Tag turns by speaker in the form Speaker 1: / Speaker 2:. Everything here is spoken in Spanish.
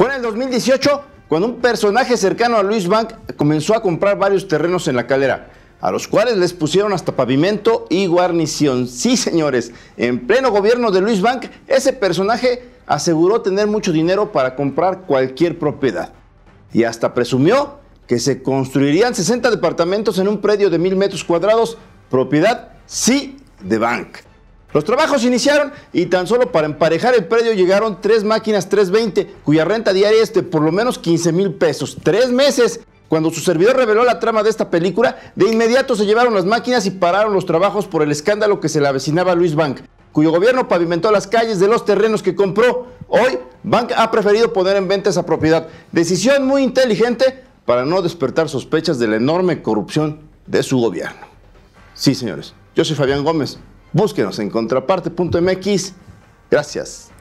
Speaker 1: Fue en el 2018 cuando un personaje cercano a Luis Bank comenzó a comprar varios terrenos en la calera, a los cuales les pusieron hasta pavimento y guarnición. Sí, señores, en pleno gobierno de Luis Bank, ese personaje aseguró tener mucho dinero para comprar cualquier propiedad. Y hasta presumió que se construirían 60 departamentos en un predio de mil metros cuadrados, propiedad sí de Bank. Los trabajos iniciaron y tan solo para emparejar el predio llegaron tres máquinas 320, cuya renta diaria es de por lo menos 15 mil pesos. Tres meses. Cuando su servidor reveló la trama de esta película, de inmediato se llevaron las máquinas y pararon los trabajos por el escándalo que se le avecinaba a Luis Bank, cuyo gobierno pavimentó las calles de los terrenos que compró. Hoy, Bank ha preferido poner en venta esa propiedad. Decisión muy inteligente para no despertar sospechas de la enorme corrupción de su gobierno. Sí, señores, yo soy Fabián Gómez. Búsquenos en contraparte.mx. Gracias.